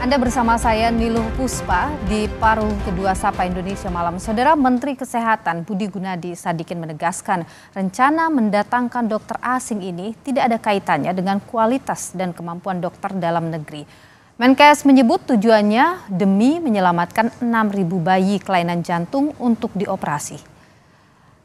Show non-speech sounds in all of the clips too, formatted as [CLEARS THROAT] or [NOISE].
Anda bersama saya Niluh Puspa di paruh kedua Sapa Indonesia malam. Saudara Menteri Kesehatan Budi Gunadi Sadikin menegaskan rencana mendatangkan dokter asing ini tidak ada kaitannya dengan kualitas dan kemampuan dokter dalam negeri. Menkes menyebut tujuannya demi menyelamatkan 6.000 bayi kelainan jantung untuk dioperasi.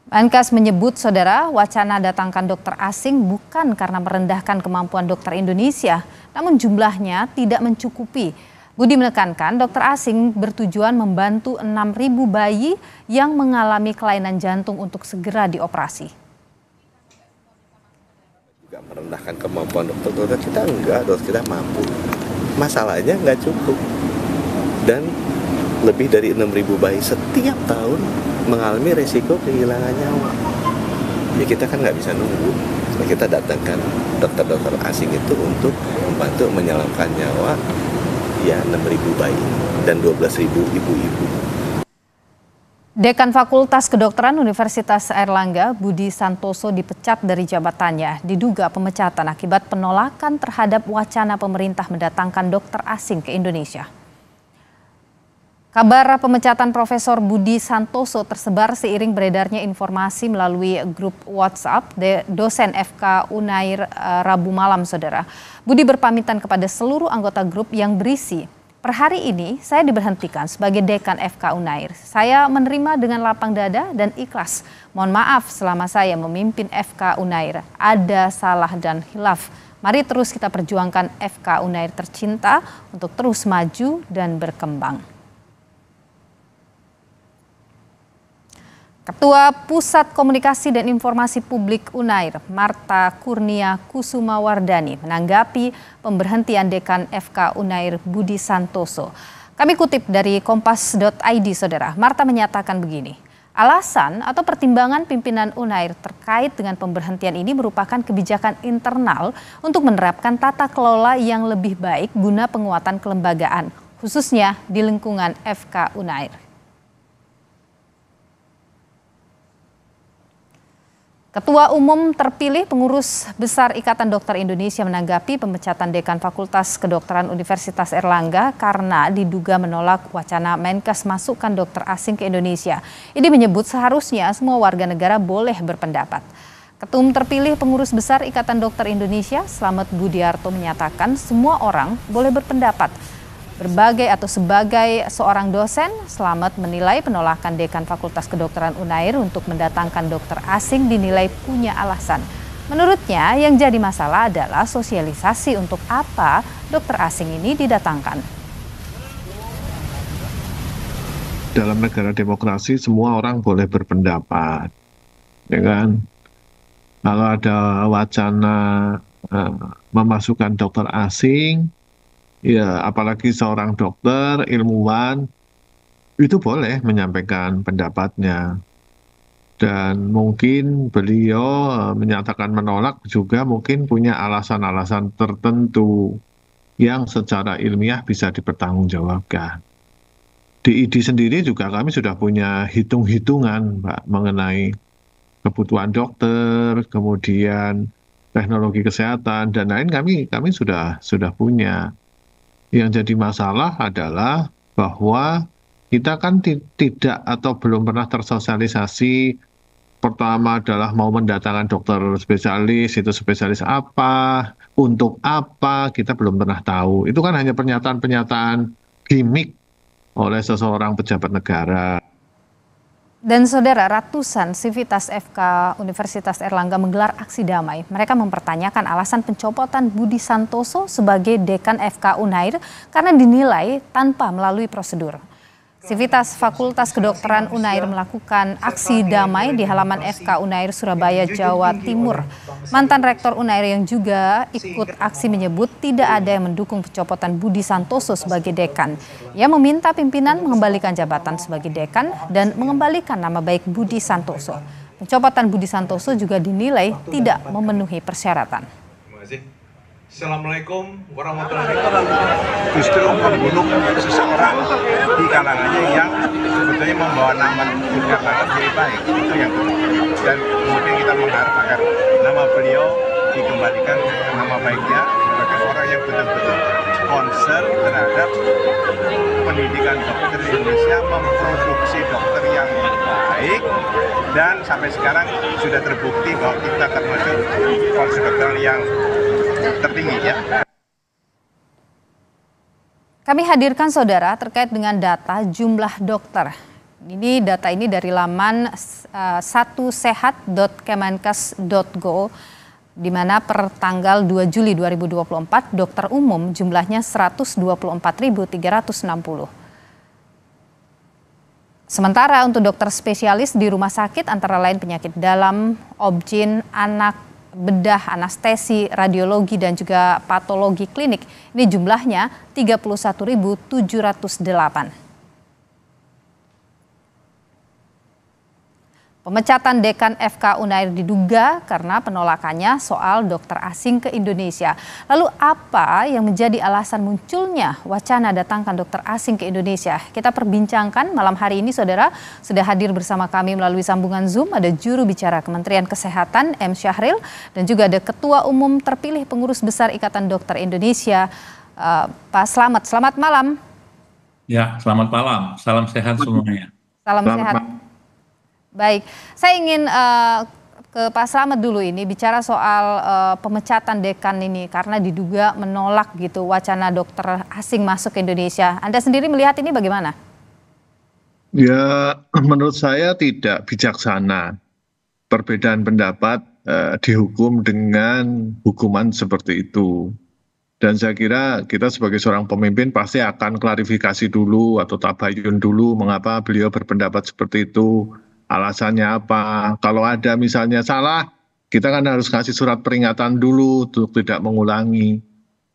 Menkes menyebut saudara wacana datangkan dokter asing bukan karena merendahkan kemampuan dokter Indonesia, namun jumlahnya tidak mencukupi. Budi menekankan dokter asing bertujuan membantu 6.000 bayi yang mengalami kelainan jantung untuk segera dioperasi. Juga merendahkan kemampuan dokter, dokter kita enggak, dokter kita mampu. Masalahnya enggak cukup. Dan lebih dari 6.000 bayi setiap tahun mengalami resiko kehilangan nyawa. Ya kita kan nggak bisa nunggu. Nah, kita datangkan dokter-dokter asing itu untuk membantu menyelamatkan nyawa ya 6.000 bayi dan 12.000 ibu-ibu. Dekan Fakultas Kedokteran Universitas Airlangga, Budi Santoso dipecat dari jabatannya. Diduga pemecatan akibat penolakan terhadap wacana pemerintah mendatangkan dokter asing ke Indonesia. Kabar pemecatan Profesor Budi Santoso tersebar seiring beredarnya informasi melalui grup WhatsApp dosen FK Unair eh, Rabu malam, Saudara. Budi berpamitan kepada seluruh anggota grup yang berisi, per hari ini saya diberhentikan sebagai dekan FK Unair. Saya menerima dengan lapang dada dan ikhlas. Mohon maaf selama saya memimpin FK Unair. Ada salah dan hilaf. Mari terus kita perjuangkan FK Unair tercinta untuk terus maju dan berkembang. Ketua Pusat Komunikasi dan Informasi Publik Unair, Marta Kurnia Kusumawardani, menanggapi pemberhentian Dekan FK Unair Budi Santoso. Kami kutip dari kompas.id, Saudara. Marta menyatakan begini, alasan atau pertimbangan pimpinan Unair terkait dengan pemberhentian ini merupakan kebijakan internal untuk menerapkan tata kelola yang lebih baik guna penguatan kelembagaan, khususnya di lingkungan FK Unair. Ketua Umum terpilih Pengurus Besar Ikatan Dokter Indonesia menanggapi pemecatan Dekan Fakultas Kedokteran Universitas Erlangga karena diduga menolak wacana Menkes masukkan dokter asing ke Indonesia. Ini menyebut seharusnya semua warga negara boleh berpendapat. Ketum terpilih Pengurus Besar Ikatan Dokter Indonesia, Slamet Budiarto menyatakan semua orang boleh berpendapat Berbagai atau sebagai seorang dosen, selamat menilai penolakan dekan Fakultas Kedokteran Unair untuk mendatangkan dokter asing dinilai punya alasan. Menurutnya, yang jadi masalah adalah sosialisasi untuk apa dokter asing ini didatangkan. Dalam negara demokrasi, semua orang boleh berpendapat, ya kan? Kalau ada wacana uh, memasukkan dokter asing, ya apalagi seorang dokter ilmuwan itu boleh menyampaikan pendapatnya dan mungkin beliau eh, menyatakan menolak juga mungkin punya alasan-alasan tertentu yang secara ilmiah bisa dipertanggungjawabkan. Di ID sendiri juga kami sudah punya hitung-hitungan Mbak mengenai kebutuhan dokter, kemudian teknologi kesehatan dan lain kami kami sudah sudah punya yang jadi masalah adalah bahwa kita kan tidak atau belum pernah tersosialisasi pertama adalah mau mendatangkan dokter spesialis itu spesialis apa untuk apa kita belum pernah tahu itu kan hanya pernyataan-pernyataan gimmick oleh seseorang pejabat negara dan saudara, ratusan sivitas FK Universitas Erlangga menggelar aksi damai. Mereka mempertanyakan alasan pencopotan Budi Santoso sebagai dekan FK Unair karena dinilai tanpa melalui prosedur. Sivitas Fakultas Kedokteran Unair melakukan aksi damai di halaman FK Unair Surabaya, Jawa Timur. Mantan Rektor Unair yang juga ikut aksi menyebut tidak ada yang mendukung pencopotan Budi Santoso sebagai dekan. Ia meminta pimpinan mengembalikan jabatan sebagai dekan dan mengembalikan nama baik Budi Santoso. Pencopotan Budi Santoso juga dinilai tidak memenuhi persyaratan. Assalamualaikum warahmatullahi wabarakatuh. Justru membunuh seseorang di kalangannya yang sebetulnya membawa nama Bunda kalangan jadi baik itu yang dan kemudian kita mengharap agar nama beliau dikembalikan ke nama baiknya sebagai orang yang betul-betul konser terhadap pendidikan dokter di Indonesia memproduksi dokter yang baik dan sampai sekarang sudah terbukti bahwa kita termasuk konser dokter yang tertinggi ya. Kami hadirkan saudara terkait dengan data jumlah dokter. Ini data ini dari laman satu uh, eh, satusehat.kemenkes.go di mana per tanggal 2 Juli 2024 dokter umum jumlahnya 124.360. Sementara untuk dokter spesialis di rumah sakit antara lain penyakit dalam, obgyn, anak, bedah, anestesi, radiologi, dan juga patologi klinik. Ini jumlahnya 31.708. Pemecatan dekan FK Unair diduga karena penolakannya soal dokter asing ke Indonesia. Lalu apa yang menjadi alasan munculnya wacana datangkan dokter asing ke Indonesia? Kita perbincangkan malam hari ini saudara sudah hadir bersama kami melalui sambungan Zoom ada juru bicara Kementerian Kesehatan M Syahril dan juga ada Ketua Umum terpilih Pengurus Besar Ikatan Dokter Indonesia uh, Pak Selamat. Selamat malam. Ya, selamat malam. Salam sehat semuanya. Salam Salam sehat. Malam. Baik, saya ingin uh, ke Pak Slamet dulu ini bicara soal uh, pemecatan dekan ini karena diduga menolak gitu wacana dokter asing masuk ke Indonesia. Anda sendiri melihat ini bagaimana? Ya, [CLEARS THROAT] menurut saya tidak bijaksana. Perbedaan pendapat uh, dihukum dengan hukuman seperti itu. Dan saya kira kita sebagai seorang pemimpin pasti akan klarifikasi dulu atau tabayun dulu mengapa beliau berpendapat seperti itu alasannya apa kalau ada misalnya salah kita kan harus kasih surat peringatan dulu untuk tidak mengulangi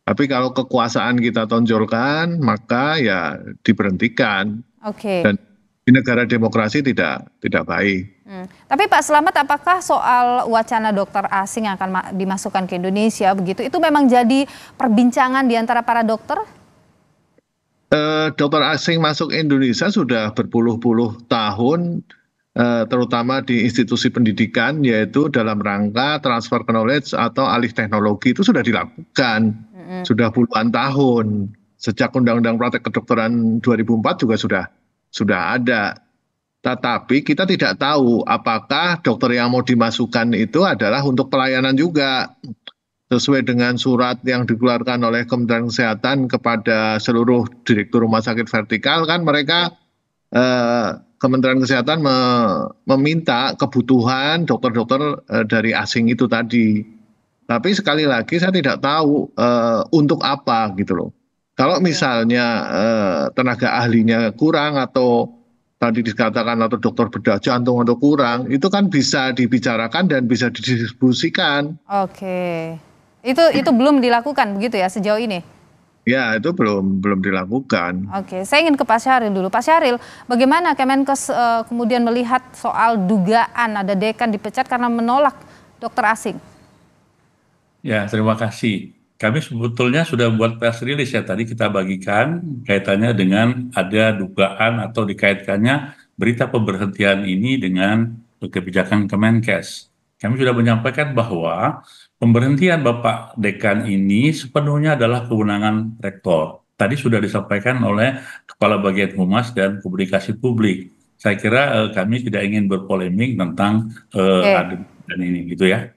tapi kalau kekuasaan kita tonjolkan maka ya diberhentikan okay. dan di negara demokrasi tidak tidak baik. Hmm. Tapi Pak Selamat, apakah soal wacana dokter asing yang akan dimasukkan ke Indonesia begitu itu memang jadi perbincangan di antara para dokter? Uh, dokter asing masuk Indonesia sudah berpuluh-puluh tahun Eh, terutama di institusi pendidikan yaitu dalam rangka transfer knowledge atau alih teknologi itu sudah dilakukan sudah puluhan tahun sejak undang-undang praktek kedokteran 2004 juga sudah sudah ada tetapi kita tidak tahu apakah dokter yang mau dimasukkan itu adalah untuk pelayanan juga sesuai dengan surat yang dikeluarkan oleh Kementerian Kesehatan kepada seluruh direktur rumah sakit vertikal kan mereka eh, Kementerian Kesehatan me meminta kebutuhan dokter-dokter e, dari asing itu tadi. Tapi sekali lagi saya tidak tahu e, untuk apa gitu loh. Kalau iya. misalnya e, tenaga ahlinya kurang atau tadi dikatakan atau dokter bedah jantung atau kurang, itu kan bisa dibicarakan dan bisa didistribusikan. Oke. Itu itu belum dilakukan begitu ya sejauh ini? Ya, itu belum belum dilakukan. Oke, saya ingin ke Pak Syahril dulu. Pak Syahril, bagaimana Kemenkes uh, kemudian melihat soal dugaan ada dekan dipecat karena menolak dokter asing? Ya, terima kasih. Kami sebetulnya sudah membuat press release ya tadi kita bagikan kaitannya dengan ada dugaan atau dikaitkannya berita pemberhentian ini dengan kebijakan Kemenkes. Kami sudah menyampaikan bahwa Pemberhentian Bapak Dekan ini sepenuhnya adalah kewenangan rektor. Tadi sudah disampaikan oleh Kepala Bagian Humas dan Komunikasi Publik. Saya kira eh, kami tidak ingin berpolemik tentang eh, okay. ini gitu ya.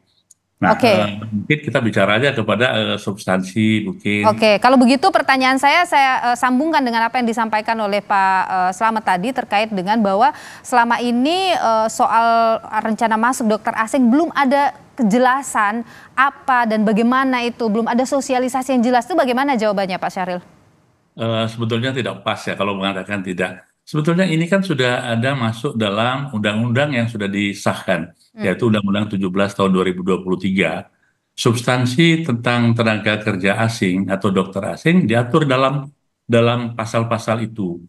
Nah, okay. Eh, mungkin kita bicara aja kepada eh, substansi mungkin. Oke, okay. kalau begitu pertanyaan saya saya eh, sambungkan dengan apa yang disampaikan oleh Pak eh, Selamat tadi terkait dengan bahwa selama ini eh, soal rencana masuk dokter asing belum ada kejelasan apa dan bagaimana itu belum ada sosialisasi yang jelas itu bagaimana jawabannya Pak Syahril? Uh, sebetulnya tidak pas ya kalau mengatakan tidak. Sebetulnya ini kan sudah ada masuk dalam undang-undang yang sudah disahkan, hmm. yaitu Undang-Undang 17 tahun 2023. Substansi tentang tenaga kerja asing atau dokter asing diatur dalam dalam pasal-pasal itu,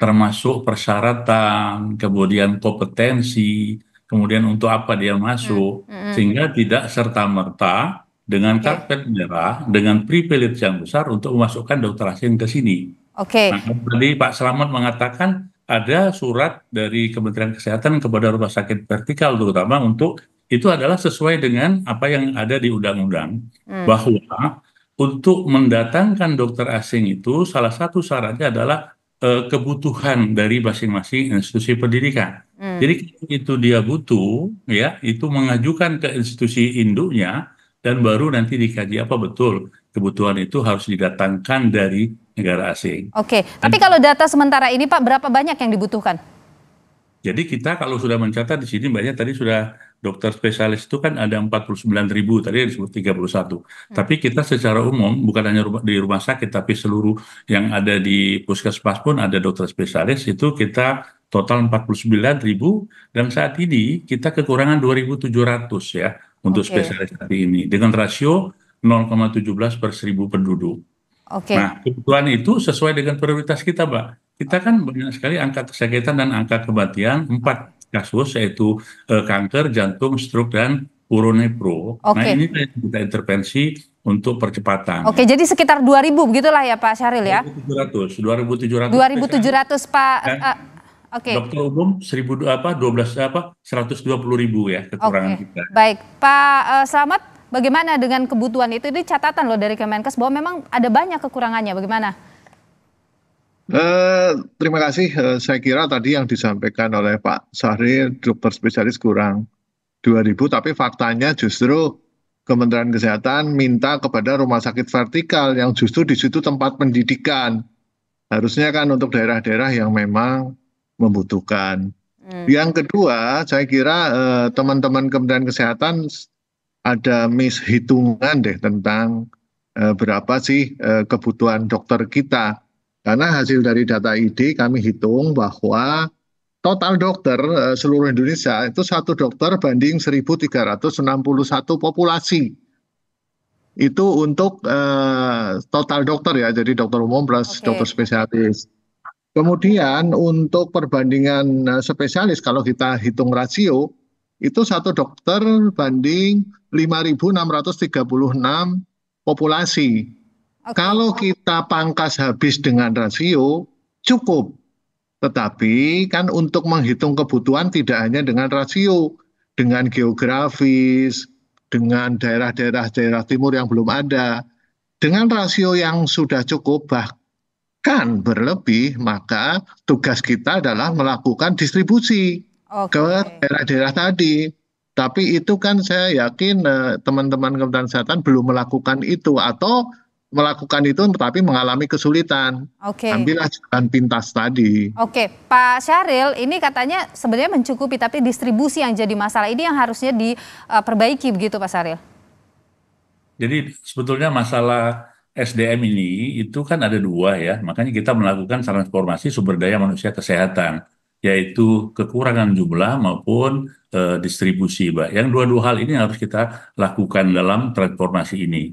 termasuk persyaratan, kemudian kompetensi, kemudian untuk apa dia masuk, hmm. Hmm. sehingga tidak serta-merta dengan okay. karpet merah, dengan privilege yang besar untuk memasukkan dokter asing ke sini. Oke. Okay. Nah, tadi Pak Selamat mengatakan ada surat dari Kementerian Kesehatan kepada rumah sakit vertikal terutama untuk itu adalah sesuai dengan apa yang ada di undang-undang hmm. bahwa untuk mendatangkan dokter asing itu salah satu syaratnya adalah uh, kebutuhan dari masing-masing institusi pendidikan. Hmm. Jadi itu dia butuh ya itu mengajukan ke institusi induknya dan baru nanti dikaji apa betul kebutuhan itu harus didatangkan dari negara asing. Oke, okay. tapi kalau data sementara ini Pak berapa banyak yang dibutuhkan? Jadi kita kalau sudah mencatat di sini banyak tadi sudah dokter spesialis itu kan ada 49 ribu, tadi disebut 31. Hmm. Tapi kita secara umum, bukan hanya rumah, di rumah sakit, tapi seluruh yang ada di puskesmas pun ada dokter spesialis, itu kita total 49 ribu, dan saat ini kita kekurangan 2.700 ya, untuk okay. spesialis hari ini, dengan rasio 0,17 per seribu penduduk. Okay. Nah, kebutuhan itu sesuai dengan prioritas kita, Mbak kita kan banyak sekali angka kesakitan dan angka kematian empat kasus yaitu e, kanker, jantung, stroke dan uronepro. Okay. Nah ini kita intervensi untuk percepatan. Oke, okay, jadi sekitar 2000 begitulah ya Pak Syahril ya. 2700, 2700. 2700 Pak ratus uh, eh, Oke. Okay. Dokter umum 1000 apa 12 apa puluh ribu ya kekurangan okay. kita. Baik, Pak uh, Selamat bagaimana dengan kebutuhan itu? Ini catatan loh dari Kemenkes bahwa memang ada banyak kekurangannya. Bagaimana? Uh, terima kasih. Uh, saya kira tadi yang disampaikan oleh Pak Sahri, dokter spesialis kurang 2000, tapi faktanya justru Kementerian Kesehatan minta kepada rumah sakit vertikal yang justru di situ tempat pendidikan. Harusnya kan untuk daerah-daerah yang memang membutuhkan. Hmm. Yang kedua, saya kira teman eh, teman-teman Kementerian Kesehatan ada mishitungan deh tentang uh, berapa sih uh, kebutuhan dokter kita karena hasil dari data ID kami hitung bahwa total dokter eh, seluruh Indonesia itu satu dokter banding 1.361 populasi. Itu untuk uh, total dokter ya, jadi dokter umum plus okay. dokter spesialis. Kemudian untuk perbandingan eh, spesialis kalau kita hitung rasio itu satu dokter banding 5.636 populasi. Kalau kita pangkas habis dengan rasio cukup. Tetapi kan untuk menghitung kebutuhan tidak hanya dengan rasio, dengan geografis, dengan daerah-daerah daerah timur yang belum ada. Dengan rasio yang sudah cukup bahkan berlebih, maka tugas kita adalah melakukan distribusi okay. ke daerah-daerah tadi. Tapi itu kan saya yakin eh, teman-teman Kementerian Kesehatan belum melakukan itu atau melakukan itu tetapi mengalami kesulitan. Oke. Okay. Ambillah jalan pintas tadi. Oke, okay. Pak Syahril, ini katanya sebenarnya mencukupi tapi distribusi yang jadi masalah ini yang harusnya diperbaiki eh, begitu Pak Syahril? Jadi sebetulnya masalah SDM ini itu kan ada dua ya, makanya kita melakukan transformasi sumber daya manusia kesehatan, yaitu kekurangan jumlah maupun e, distribusi, Mbak. Yang dua-dua hal ini harus kita lakukan dalam transformasi ini.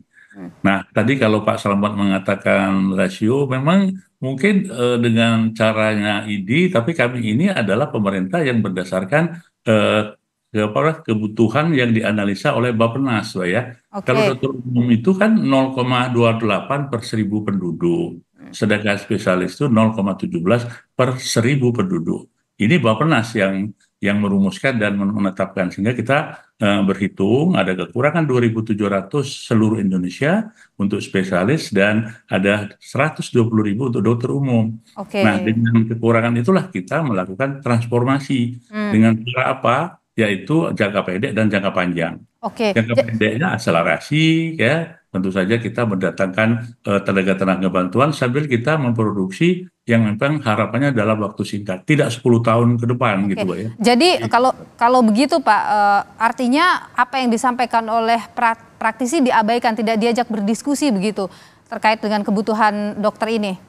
Nah, tadi kalau Pak Selamat mengatakan rasio, memang mungkin eh, dengan caranya ini tapi kami ini adalah pemerintah yang berdasarkan eh, apa kebutuhan yang dianalisa oleh Bappenas ya. Okay. Kalau dokter umum itu kan 0,28 per seribu penduduk, hmm. sedangkan spesialis itu 0,17 per seribu penduduk. Ini Bappenas yang yang merumuskan dan menetapkan sehingga kita uh, berhitung ada kekurangan 2.700 seluruh Indonesia untuk spesialis dan ada 120.000 untuk dokter umum. Okay. Nah dengan kekurangan itulah kita melakukan transformasi hmm. dengan cara apa? Yaitu jangka pendek dan jangka panjang. Okay. Jangka pendeknya akselerasi ya tentu saja kita mendatangkan uh, eh, tenaga tenaga bantuan sambil kita memproduksi yang memang harapannya dalam waktu singkat, tidak 10 tahun ke depan Oke. gitu Pak ya. Jadi kalau kalau begitu Pak, e, artinya apa yang disampaikan oleh pra, praktisi diabaikan, tidak diajak berdiskusi begitu terkait dengan kebutuhan dokter ini?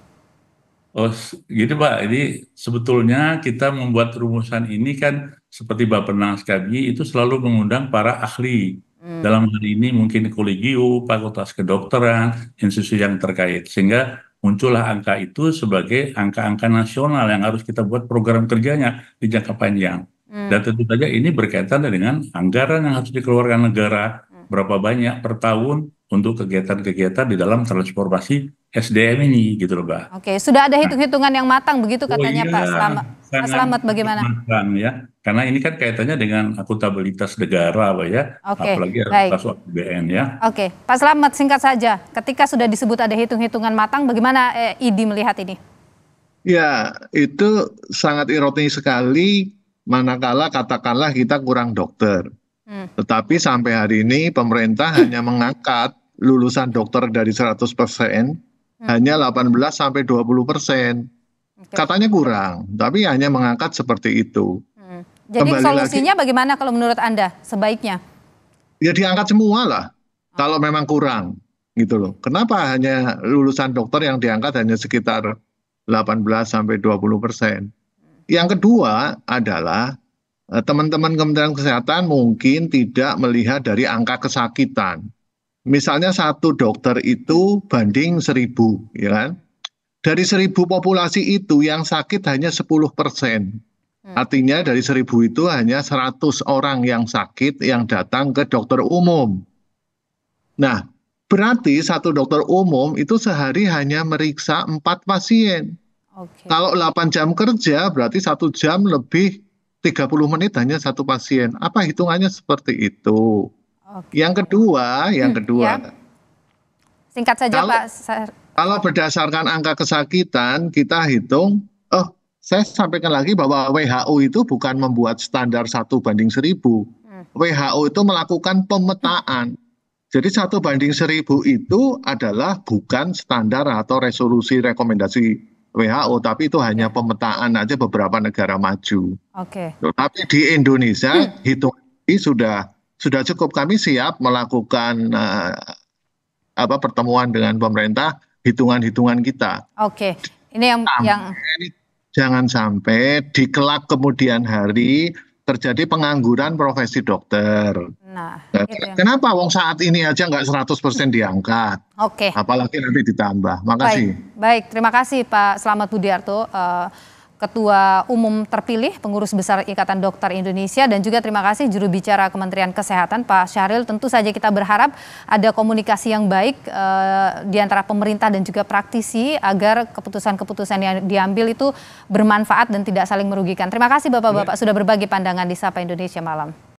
Oh, gitu Pak. Jadi sebetulnya kita membuat rumusan ini kan seperti Bapak Bapenas KBI itu selalu mengundang para ahli Hmm. Dalam hal ini mungkin kolegium, fakultas kedokteran, institusi yang terkait. Sehingga muncullah angka itu sebagai angka-angka nasional yang harus kita buat program kerjanya di jangka panjang. Hmm. Dan tentu saja ini berkaitan dengan anggaran yang harus dikeluarkan negara, hmm. berapa banyak per tahun untuk kegiatan-kegiatan di dalam transformasi SDM ini gitu loh Mbak. Oke, sudah ada nah. hitung-hitungan yang matang begitu oh, katanya oh, iya. Pak Selamat. Pak Selamat bagaimana? Matang ya. Karena ini kan kaitannya dengan akuntabilitas negara Pak ya. Oke, Apalagi baik. BN, ya. Oke, Pak Selamat singkat saja. Ketika sudah disebut ada hitung-hitungan matang bagaimana eh, ID melihat ini? Ya, itu sangat ironis sekali manakala katakanlah kita kurang dokter. Hmm. Tetapi sampai hari ini pemerintah hanya mengangkat lulusan dokter dari 100 persen Hmm. hanya 18 sampai 20 persen. Okay. Katanya kurang, tapi hanya mengangkat seperti itu. Hmm. Jadi Kembali solusinya lagi, bagaimana kalau menurut Anda sebaiknya? Ya diangkat semua lah, hmm. kalau memang kurang gitu loh. Kenapa hanya lulusan dokter yang diangkat hanya sekitar 18 sampai 20 persen? Yang kedua adalah eh, teman-teman Kementerian Kesehatan mungkin tidak melihat dari angka kesakitan. Misalnya satu dokter itu banding seribu, ya kan? Dari seribu populasi itu yang sakit hanya 10 persen. Hmm. Artinya dari seribu itu hanya 100 orang yang sakit yang datang ke dokter umum. Nah, berarti satu dokter umum itu sehari hanya meriksa empat pasien. Okay. Kalau 8 jam kerja berarti satu jam lebih 30 menit hanya satu pasien. Apa hitungannya seperti itu? Okay. Yang kedua, yang hmm, kedua. Ya. Singkat saja kalau, Pak. Kalau berdasarkan angka kesakitan kita hitung, oh saya sampaikan lagi bahwa WHO itu bukan membuat standar satu banding seribu. Hmm. WHO itu melakukan pemetaan. Jadi satu banding seribu itu adalah bukan standar atau resolusi rekomendasi WHO, tapi itu hanya pemetaan aja beberapa negara maju. Oke. Okay. Tapi di Indonesia hmm. hitung ini sudah sudah cukup kami siap melakukan uh, apa pertemuan dengan pemerintah hitungan-hitungan kita. Oke, ini yang sampai, yang jangan sampai di kelak kemudian hari terjadi pengangguran profesi dokter. Nah, nah kenapa yang... wong saat ini aja nggak 100% diangkat? Oke. Okay. Apalagi nanti ditambah. Makasih. Baik, Baik terima kasih Pak Selamat Budiarto. Uh, Ketua Umum terpilih, Pengurus Besar Ikatan Dokter Indonesia, dan juga terima kasih juru bicara Kementerian Kesehatan Pak Syahril. Tentu saja kita berharap ada komunikasi yang baik eh, di antara pemerintah dan juga praktisi agar keputusan-keputusan yang diambil itu bermanfaat dan tidak saling merugikan. Terima kasih Bapak-Bapak iya. sudah berbagi pandangan di Sapa Indonesia malam.